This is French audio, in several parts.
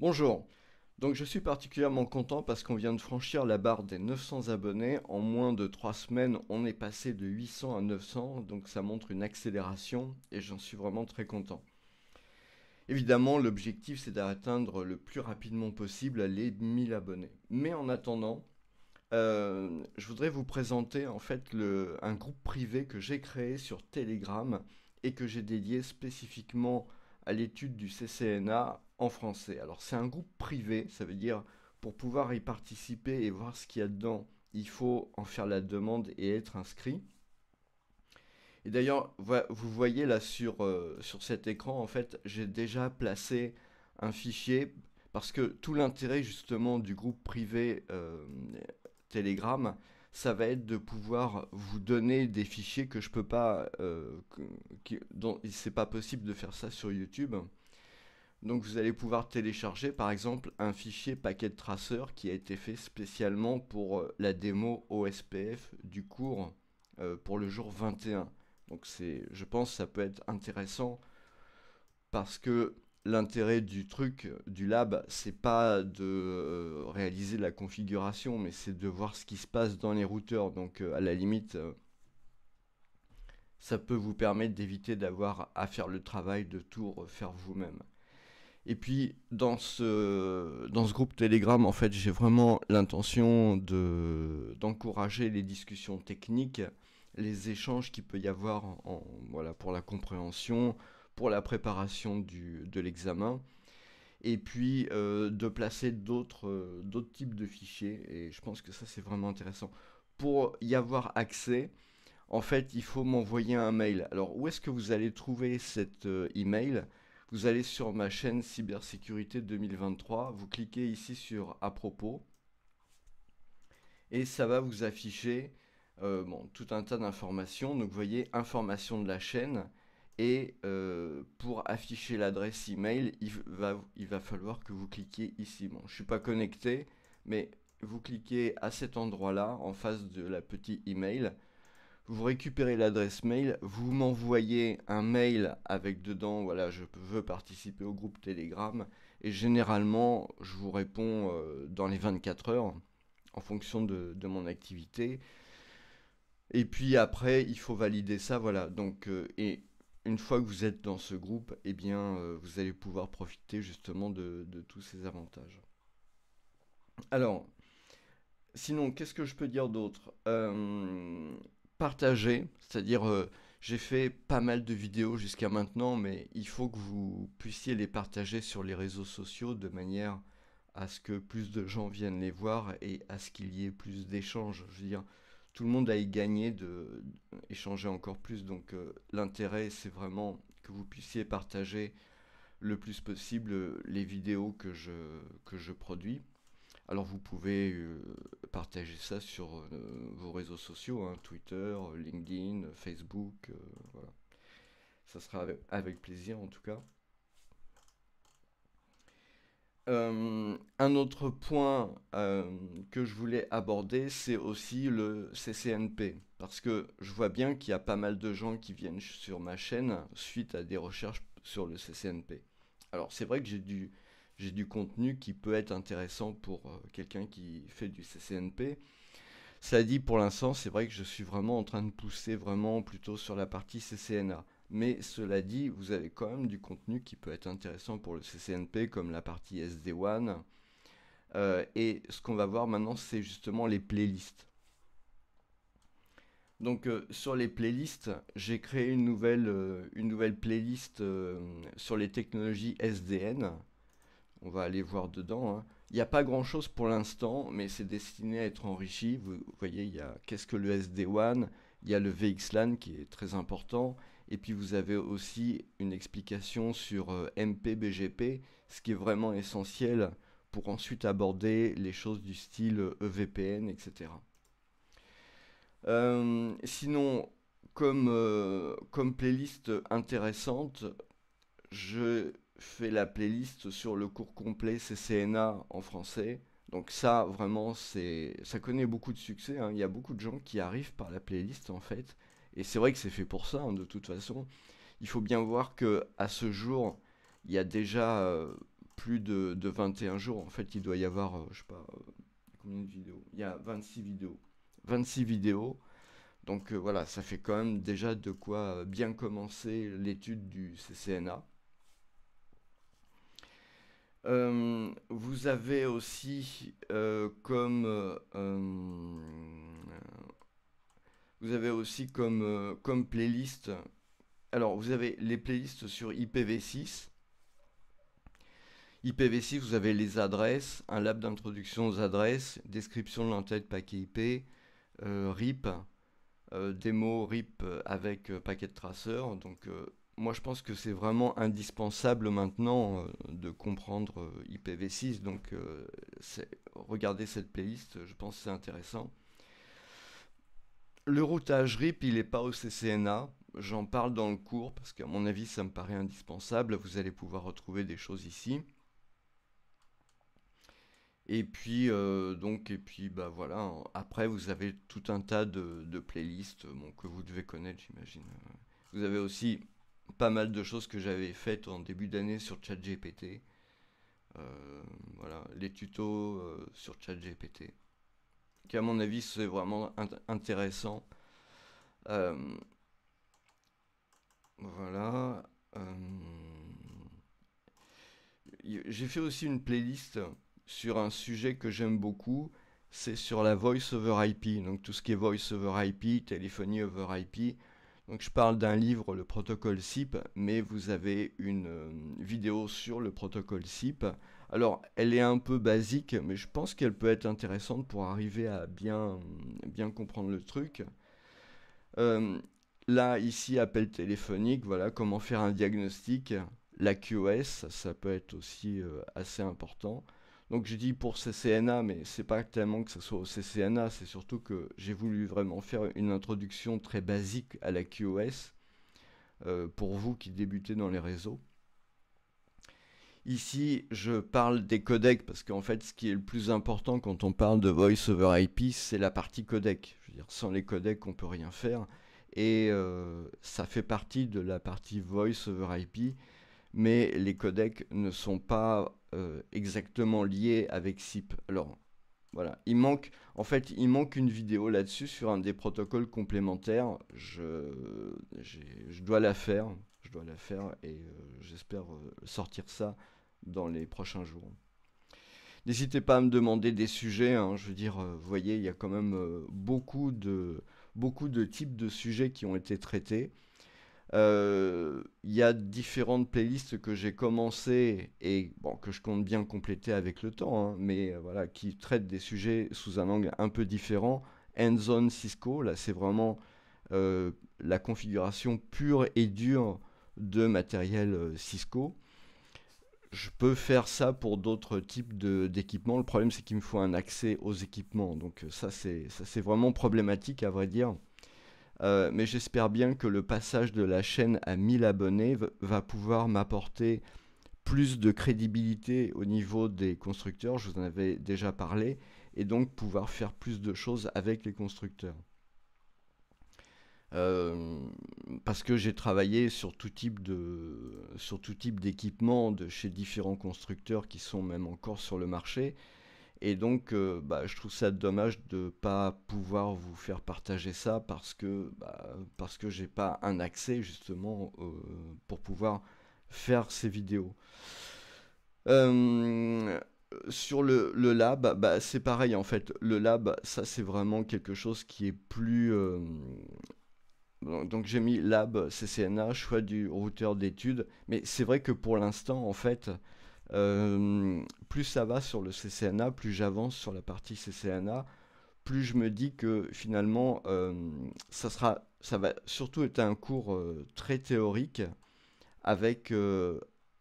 Bonjour, donc je suis particulièrement content parce qu'on vient de franchir la barre des 900 abonnés. En moins de 3 semaines, on est passé de 800 à 900, donc ça montre une accélération et j'en suis vraiment très content. Évidemment, l'objectif c'est d'atteindre le plus rapidement possible les 1000 abonnés. Mais en attendant, euh, je voudrais vous présenter en fait un groupe privé que j'ai créé sur Telegram et que j'ai dédié spécifiquement à l'étude du CCNA français. Alors c'est un groupe privé, ça veut dire pour pouvoir y participer et voir ce qu'il y a dedans, il faut en faire la demande et être inscrit. Et d'ailleurs, vous voyez là sur, euh, sur cet écran, en fait, j'ai déjà placé un fichier parce que tout l'intérêt justement du groupe privé euh, Telegram, ça va être de pouvoir vous donner des fichiers que je peux pas, euh, que, dont c'est pas possible de faire ça sur YouTube. Donc vous allez pouvoir télécharger par exemple un fichier paquet de traceurs qui a été fait spécialement pour euh, la démo OSPF du cours euh, pour le jour 21. Donc c'est, je pense que ça peut être intéressant parce que l'intérêt du truc, du lab, c'est pas de euh, réaliser la configuration, mais c'est de voir ce qui se passe dans les routeurs. Donc à la limite, ça peut vous permettre d'éviter d'avoir à faire le travail de tout refaire vous-même. Et puis dans ce, dans ce groupe Telegram, en fait, j'ai vraiment l'intention d'encourager les discussions techniques, les échanges qu'il peut y avoir voilà, pour la compréhension, pour la préparation du, de l'examen, et puis euh, de placer d'autres, euh, d'autres types de fichiers. Et je pense que ça, c'est vraiment intéressant. Pour y avoir accès, en fait, il faut m'envoyer un mail. Alors, où est-ce que vous allez trouver cet euh, email vous allez sur ma chaîne Cybersécurité 2023, vous cliquez ici sur À propos et ça va vous afficher euh, tout un tas d'informations. Donc vous voyez information de la chaîne et euh, pour afficher l'adresse email, il va, il va falloir que vous cliquiez ici. Bon, je ne suis pas connecté, mais vous cliquez à cet endroit-là en face de la petite email vous récupérez l'adresse mail, vous m'envoyez un mail avec dedans, voilà, je veux participer au groupe Telegram, et généralement, je vous réponds euh, dans les 24 heures, en fonction de, mon activité. Et puis après, il faut valider ça, voilà. Donc, euh, et une fois que vous êtes dans ce groupe, eh bien, euh, vous allez pouvoir profiter justement de, tous ces avantages. Alors, sinon, qu'est-ce que je peux dire d'autre Partager, c'est-à-dire euh, j'ai fait pas mal de vidéos jusqu'à maintenant, mais il faut que vous puissiez les partager sur les réseaux sociaux de manière à ce que plus de gens viennent les voir et à ce qu'il y ait plus d'échanges. Je veux dire, tout le monde a y gagné d'échanger encore plus. Donc euh, l'intérêt, c'est vraiment que vous puissiez partager le plus possible les vidéos que je, que je produis. Alors vous pouvez euh, partager ça sur euh, vos réseaux sociaux, hein, Twitter, LinkedIn, Facebook, euh, voilà. Ça sera avec plaisir en tout cas. un autre point que je voulais aborder, c'est aussi le CCNP. Parce que je vois bien qu'il y a pas mal de gens qui viennent sur ma chaîne suite à des recherches sur le CCNP. Alors c'est vrai que j'ai dû j'ai du contenu qui peut être intéressant pour euh, quelqu'un qui fait du CCNP. Cela dit, pour l'instant, c'est vrai que je suis vraiment en train de pousser vraiment plutôt sur la partie CCNA. Mais cela dit, vous avez quand même du contenu qui peut être intéressant pour le CCNP, comme la partie SD1. Euh, et ce qu'on va voir maintenant, c'est justement les playlists. Donc euh, sur les playlists, j'ai créé une nouvelle, une nouvelle playlist sur les technologies SDN, on va aller voir dedans. Hein. Il n'y a pas grand-chose pour l'instant, mais c'est destiné à être enrichi. Vous voyez, il y a qu'est-ce que le SD1 Il y a le VXLAN qui est très important. Et puis vous avez aussi une explication sur euh, MPBGP, ce qui est vraiment essentiel pour ensuite aborder les choses du style EVPN, euh, etc. Euh, sinon, comme, comme playlist intéressante, je fait la playlist sur le cours complet CCNA en français. Donc ça, vraiment, ça connaît beaucoup de succès. Hein. Il y a beaucoup de gens qui arrivent par la playlist, en fait. Et c'est vrai que c'est fait pour ça, hein, de toute façon. Il faut bien voir que à ce jour, il y a déjà euh, plus de, 21 jours. En fait, il doit y avoir, je euh, je sais pas, euh, combien de vidéos Il y a 26 vidéos. 26 vidéos. Donc voilà, ça fait quand même déjà de quoi bien commencer l'étude du CCNA. Euh, euh, euh, vous avez aussi comme vous avez aussi comme, comme playlist. Alors vous avez les playlists sur IPv6. IPv6, vous avez les adresses, un lab d'introduction aux adresses, description de l'entête paquet IP, RIP, démo RIP avec paquet de traceurs, donc moi je pense que c'est vraiment indispensable maintenant euh, de comprendre euh, IPv6, donc euh, regardez cette playlist, je pense c'est intéressant. Le routage RIP, il n'est pas au CCNA, j'en parle dans le cours parce qu'à mon avis ça me paraît indispensable, vous allez pouvoir retrouver des choses ici. Et puis, donc, et puis, bah voilà. Après, vous avez tout un tas de, playlists que vous devez connaître, j'imagine. Vous avez aussi pas mal de choses que j'avais faites en début d'année sur ChatGPT. Euh, voilà, les tutos euh, sur ChatGPT. Qui à mon avis c'est vraiment intéressant. Euh, voilà. J'ai fait aussi une playlist sur un sujet que j'aime beaucoup. C'est sur la voice over IP. Donc tout ce qui est voice over IP, téléphonie over IP donc je parle d'un livre, le protocole SIP, mais vous avez une euh, vidéo sur le protocole SIP. Alors elle est un peu basique, mais je pense qu'elle peut être intéressante pour arriver à bien, comprendre le truc. Euh, là, ici, appel téléphonique, voilà comment faire un diagnostic. La QoS, ça peut être aussi euh, assez important. Donc je dis pour CCNA, mais c'est pas tellement que ce soit au CCNA, c'est surtout que j'ai voulu vraiment faire une introduction très basique à la QoS euh, pour vous qui débutez dans les réseaux. Ici, je parle des codecs parce qu'en fait, ce qui est le plus important quand on parle de Voice over IP, c'est la partie codec. Je veux dire, sans les codecs, on peut rien faire. Et euh, ça fait partie de la partie Voice over IP, mais les codecs ne sont pas euh, exactement lié avec SIP. Alors, voilà, il manque, en fait, il manque une vidéo là-dessus sur un des protocoles complémentaires. Je, dois la faire, je dois la faire et euh, j'espère euh, sortir ça dans les prochains jours. N'hésitez pas à me demander des sujets. Hein. je veux dire, vous voyez, il y a quand même beaucoup beaucoup de types de sujets qui ont été traités. Euh, il y a différentes playlists que j'ai commencé et bon, que je compte bien compléter avec le temps, hein, mais euh, voilà, qui traitent des sujets sous un angle un peu différent. Endzone Cisco, là c'est vraiment euh, la configuration pure et dure de matériel Cisco je peux faire ça pour d'autres types d'équipements. Le problème, c'est qu'il me faut un accès aux équipements. Donc ça, c'est vraiment problématique, à vrai dire. Euh, mais j'espère bien que le passage de la chaîne à 1000 abonnés va pouvoir m'apporter plus de crédibilité au niveau des constructeurs, je vous en avais déjà parlé, et donc pouvoir faire plus de choses avec les constructeurs. Euh, parce que j'ai travaillé sur tout type sur tout type d'équipement de chez différents constructeurs qui sont même encore sur le marché et donc, euh, bah, je trouve ça dommage de ne pas pouvoir vous faire partager ça parce que je bah, parce que j'ai pas un accès justement euh, pour pouvoir faire ces vidéos. Euh, sur le, lab, bah, c'est pareil en fait. Le lab, ça c'est vraiment quelque chose qui est plus donc j'ai mis lab CCNA, choix du routeur d'études, mais c'est vrai que pour l'instant en fait euh, plus ça va sur le CCNA, plus j'avance sur la partie CCNA, plus je me dis que finalement, euh, ça, sera, ça va surtout être un cours euh, très théorique avec...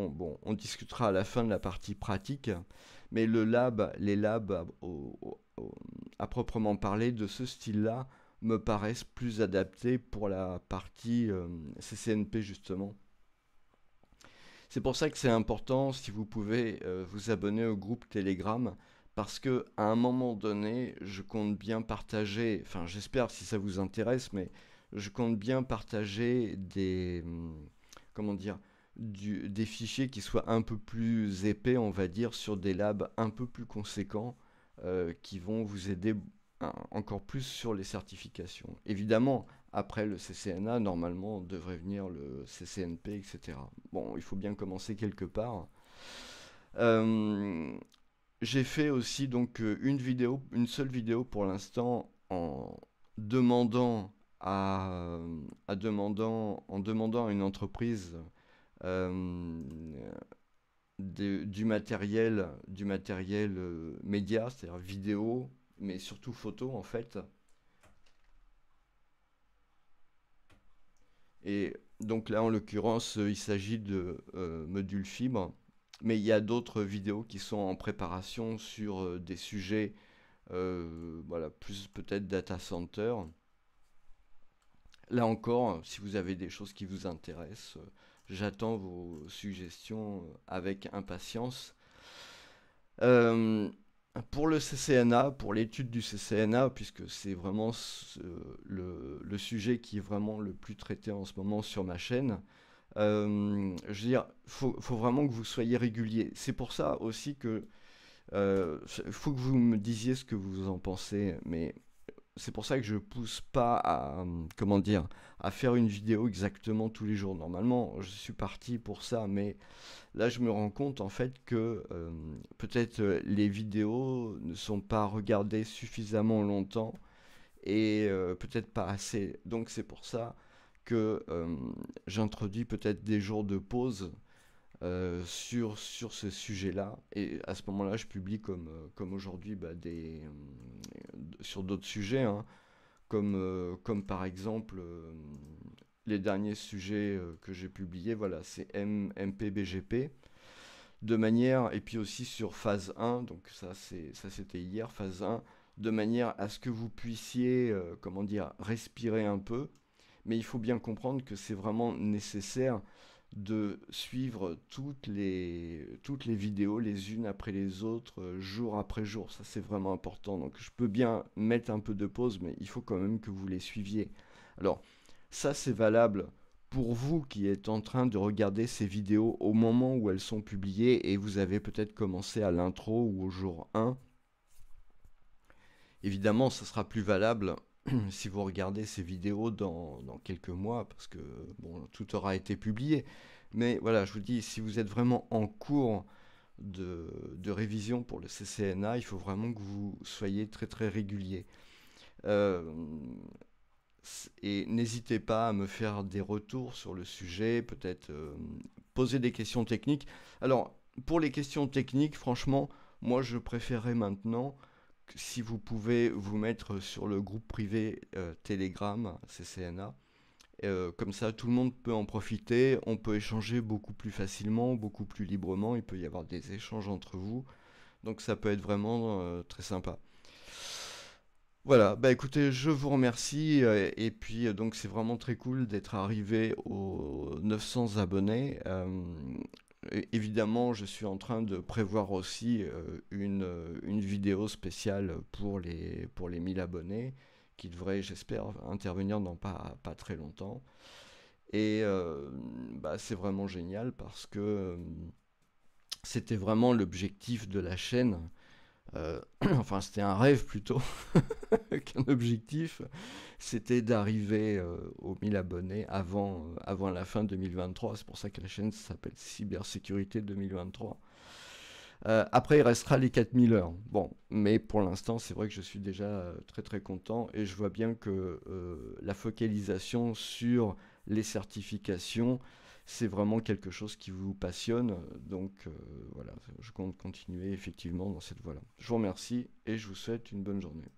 On, discutera à la fin de la partie pratique, mais le lab, les labs à, proprement parler de ce style-là me paraissent plus adaptés pour la partie CCNP justement. C'est pour ça que c'est important, si vous pouvez, euh, vous abonner au groupe Telegram, parce que à un moment donné, je compte bien partager, enfin j'espère si ça vous intéresse, mais je compte bien partager des, hmm, comment dire, des fichiers qui soient un peu plus épais, on va dire, sur des labs un peu plus conséquents, euh, qui vont vous aider hein, encore plus sur les certifications. Évidemment, après le CCNA, normalement, devrait venir le CCNP, etc. Bon, il faut bien commencer quelque part. Euh, j'ai fait aussi donc euh, une vidéo, une seule vidéo pour l'instant en demandant à, demandant en demandant à une entreprise euh, du matériel du matériel média, c'est-à-dire vidéo, mais surtout photo en fait. Et donc là, en l'occurrence, euh, il s'agit de euh, modules fibres, mais il y a d'autres vidéos qui sont en préparation sur euh, des sujets, voilà, plus peut-être data center. Là encore, si vous avez des choses qui vous intéressent, j'attends vos suggestions avec impatience. Euh, pour le CCNA, pour l'étude du CCNA, puisque c'est vraiment le, sujet qui est vraiment le plus traité en ce moment sur ma chaîne, euh, je veux dire, il faut, vraiment que vous soyez régulier. C'est pour ça aussi que il euh, faut que vous me disiez ce que vous en pensez, mais c'est pour ça que je pousse pas à comment dire à faire une vidéo exactement tous les jours. Normalement, je suis parti pour ça, mais là je me rends compte en fait que euh, peut-être euh, les vidéos ne sont pas regardées suffisamment longtemps et euh, peut-être pas assez. Donc c'est pour ça que j'introduis peut-être des jours de pause sur, sur ce sujet-là. Et à ce moment-là, je publie comme, comme aujourd'hui bah, des, sur d'autres sujets, hein, comme, euh, comme par exemple euh, les derniers sujets euh, que j'ai publiés, voilà, c'est MPBGP. De manière, et puis aussi sur phase 1, donc ça c'était hier, phase 1, de manière à ce que vous puissiez, comment dire, respirer un peu. Mais il faut bien comprendre que c'est vraiment nécessaire de suivre toutes les, toutes les vidéos les unes après les autres, euh, jour après jour. Ça, c'est vraiment important. Donc, je peux bien mettre un peu de pause, mais il faut quand même que vous les suiviez. Alors, ça, c'est valable pour vous qui êtes en train de regarder ces vidéos au moment où elles sont publiées et vous avez peut-être commencé à l'intro ou au jour 1. Évidemment, ça sera plus valable si vous regardez ces vidéos dans, quelques mois, parce que bon, tout aura été publié. Mais voilà, je vous dis, si vous êtes vraiment en cours de, révision pour le CCNA, il faut vraiment que vous soyez très très régulier. Euh, et n'hésitez pas à me faire des retours sur le sujet, peut-être euh, poser des questions techniques. Alors, pour les questions techniques, franchement, moi je préférerais maintenant si vous pouvez vous mettre sur le groupe privé euh, Telegram CCNA, euh, comme ça tout le monde peut en profiter, on peut échanger beaucoup plus facilement, beaucoup plus librement, il peut y avoir des échanges entre vous, donc ça peut être vraiment euh, très sympa. Voilà, bah écoutez, je vous remercie et puis donc c'est vraiment très cool d'être arrivé aux 900 abonnés. Évidemment, je suis en train de prévoir aussi euh, euh, une, vidéo spéciale pour les, 1000 abonnés qui devrait, j'espère, intervenir dans pas, très longtemps. Et euh, bah, c'est vraiment génial parce que c'était vraiment l'objectif de la chaîne. enfin, c'était un rêve plutôt qu'un objectif c'était d'arriver euh, aux 1000 abonnés avant, euh, avant la fin 2023. C'est pour ça que la chaîne s'appelle Cybersécurité 2023. Euh, après, il restera les 4000 heures. Bon, mais pour l'instant, c'est vrai que je suis déjà très très content et je vois bien que la focalisation sur les certifications, c'est vraiment quelque chose qui vous passionne. Donc voilà, je compte continuer effectivement dans cette voie-là. Je vous remercie et je vous souhaite une bonne journée.